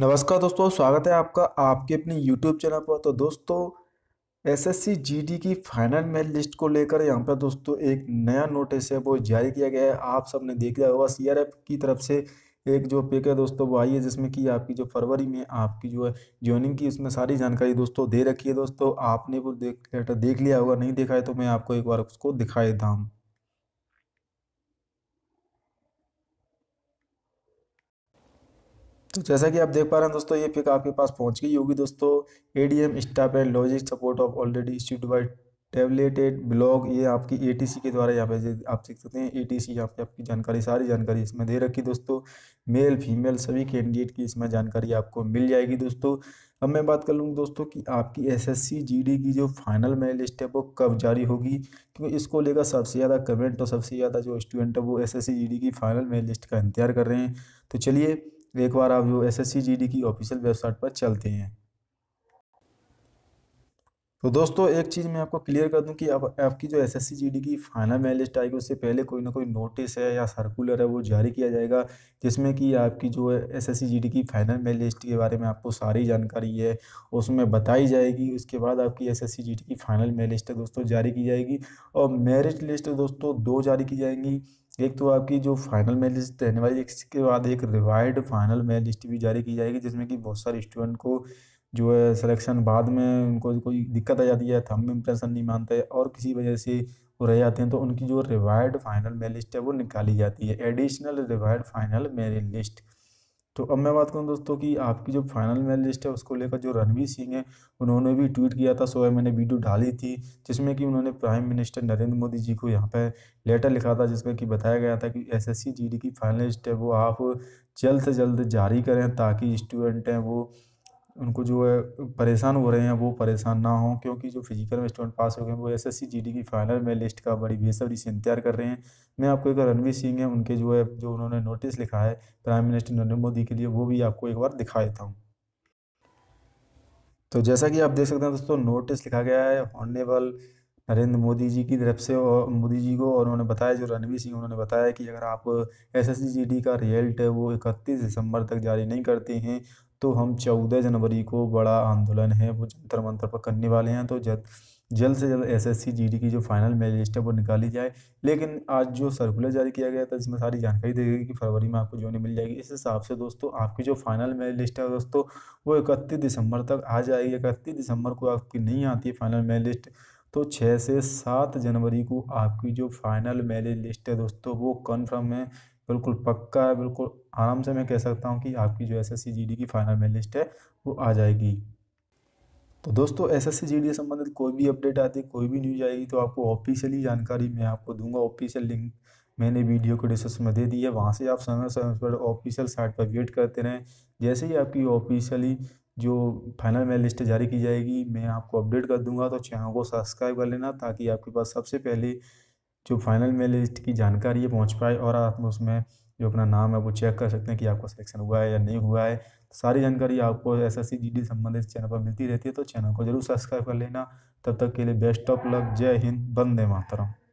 नमस्कार दोस्तों स्वागत है आपका आपके अपने YouTube चैनल पर तो दोस्तों एसएससी जीडी की फाइनल मेल लिस्ट को लेकर यहाँ पर दोस्तों एक नया नोटिस है वो जारी किया गया है आप सब ने देख लिया होगा एफ की तरफ से एक जो पेक है दोस्तों वो आई है जिसमें कि आपकी जो फरवरी में आपकी जो है ज्वाइनिंग की उसमें सारी जानकारी दोस्तों दे रखी है दोस्तों आपने वो देख लेटर देख लिया होगा नहीं देखा है तो मैं आपको एक बार उसको दिखाई देता हूँ तो जैसा कि आप देख पा रहे हैं दोस्तों ये पिक आपके पास पहुंच गई होगी दोस्तों A D M staff and logic support of already institute by tabulated blog ये आपकी ए टी सी के द्वारा यहाँ पे आप देख सकते हैं ए टी सी यहाँ पे आपकी जानकारी सारी जानकारी इसमें दे रखी दोस्तों मेल फीमेल सभी कैंडिडेट की इसमें जानकारी आपको मिल जाएगी दोस्तों अब मैं बात कर लूँगा दोस्तों कि आपकी S S C G D की जो फाइनल मेल लिस्ट है वो कब जारी होगी क्योंकि इसको लेकर सबसे ज़्यादा कमेंट और सबसे ज़्यादा जो स्टूडेंट है वो S S C G D की फाइनल मेरिट लिस्ट का इंतजार कर रहे हैं तो चलिए तो एक बार आप जो एस एस की ऑफिशियल वेबसाइट पर चलते हैं तो दोस्तों एक चीज़ मैं आपको क्लियर कर दूं कि आप, आपकी जो एस एस की फाइनल मेल लिस्ट आएगी उससे पहले कोई ना कोई नोटिस है या सर्कुलर है वो जारी किया जाएगा जिसमें कि आपकी जो एस एस की फाइनल मेल लिस्ट के बारे में आपको सारी जानकारी है उसमें बताई जाएगी उसके बाद आपकी एस एस की फाइनल मेल लिस्ट दोस्तों जारी की जाएगी और मेरिट लिस्ट दोस्तों दो जारी की जाएंगी एक तो आपकी जो फाइनल मेल लिस्ट रहने वाली है इसके बाद एक रिवाइड फाइनल मेल लिस्ट भी जारी की जाएगी जिसमें कि बहुत सारे स्टूडेंट को जो है सिलेक्शन बाद में उनको कोई दिक्कत आ जाती है थम इम्प्रेशन नहीं मानते और किसी वजह से वो रह जाते हैं तो उनकी जो रिवाइड फाइनल मेल लिस्ट है वो निकाली जाती है additional revised final male list तो अब मैं बात करूँ दोस्तों कि आपकी जो फाइनल मैच लिस्ट है उसको लेकर जो रणवीर सिंह है उन्होंने भी ट्वीट किया था सोए मैंने वीडियो डाली थी जिसमें कि उन्होंने प्राइम मिनिस्टर नरेंद्र मोदी जी को यहाँ पर लेटर लिखा था जिसमें कि बताया गया था कि एस एस की फाइनल लिस्ट है वो आप जल्द से जल्द जारी करें ताकि स्टूडेंट हैं वो उनको जो है परेशान हो रहे हैं वो परेशान ना हों क्योंकि जो फिजिकल में स्टूडेंट पास हो गए वो एस एस की फाइनल में लिस्ट का बड़ी बेसब्री से इंतजार कर रहे हैं मैं आपको एक रणवीर सिंह है उनके जो है जो उन्होंने नोटिस लिखा है प्राइम मिनिस्टर नरेंद्र मोदी के लिए वो भी आपको एक बार दिखा देता हूँ तो जैसा कि आप देख सकते हैं दोस्तों नोटिस लिखा गया है ऑनरेबल नरेंद्र मोदी जी की तरफ से और मोदी जी को और उन्होंने बताया जो रणवीर सिंह उन्होंने बताया कि अगर आप एस एस का रिजल्ट है वो इकतीस दिसंबर तक जारी नहीं करते हैं तो हम चौदह जनवरी को बड़ा आंदोलन है वो जंतर मंतर पर करने वाले हैं तो जल्द जल्द से जल्द एस एस की जो फाइनल मेरिट लिस्ट है वो निकाली जाए लेकिन आज जो सर्कुलर जारी किया गया था इसमें सारी जानकारी दी गई कि फरवरी में आपको जो नहीं मिल जाएगी इस हिसाब से दोस्तों आपकी जो फाइनल मेरिट लिस्ट है दोस्तों वो इकतीस दिसंबर तक आ जाएगी इकतीस दिसंबर को आपकी नहीं आती है फाइनल मेरिट लिस्ट तो छः से सात जनवरी को आपकी जो फाइनल मेरिट लिस्ट है दोस्तों वो कन्फर्म है बिल्कुल पक्का है बिल्कुल आराम से मैं कह सकता हूँ कि आपकी जो एस एस की फ़ाइनल मेल लिस्ट है वो आ जाएगी तो दोस्तों एस एस से संबंधित कोई भी अपडेट आती कोई भी न्यूज आएगी तो आपको ऑफिशियली जानकारी मैं आपको दूंगा ऑफिशियल लिंक मैंने वीडियो को डिस्क्रिप्शन में दे दी है वहाँ से आप समय समय पर ऑफिशियल साइट पर वेट करते रहें जैसे ही आपकी ऑफिशियली जो फाइनल मेल लिस्ट जारी की जाएगी मैं आपको अपडेट कर दूंगा तो चैनल को सब्सक्राइब कर लेना ताकि आपके पास सबसे पहले जो फाइनल में लिस्ट की जानकारी है पहुँच पाए और आप उसमें जो अपना नाम है वो चेक कर सकते हैं कि आपका सिलेक्शन हुआ है या नहीं हुआ है सारी जानकारी आपको एस एस सी संबंधित चैनल पर मिलती रहती है तो चैनल को जरूर सब्सक्राइब कर लेना तब तक के लिए बेस्ट ऑफ लक जय हिंद बंदे मातरम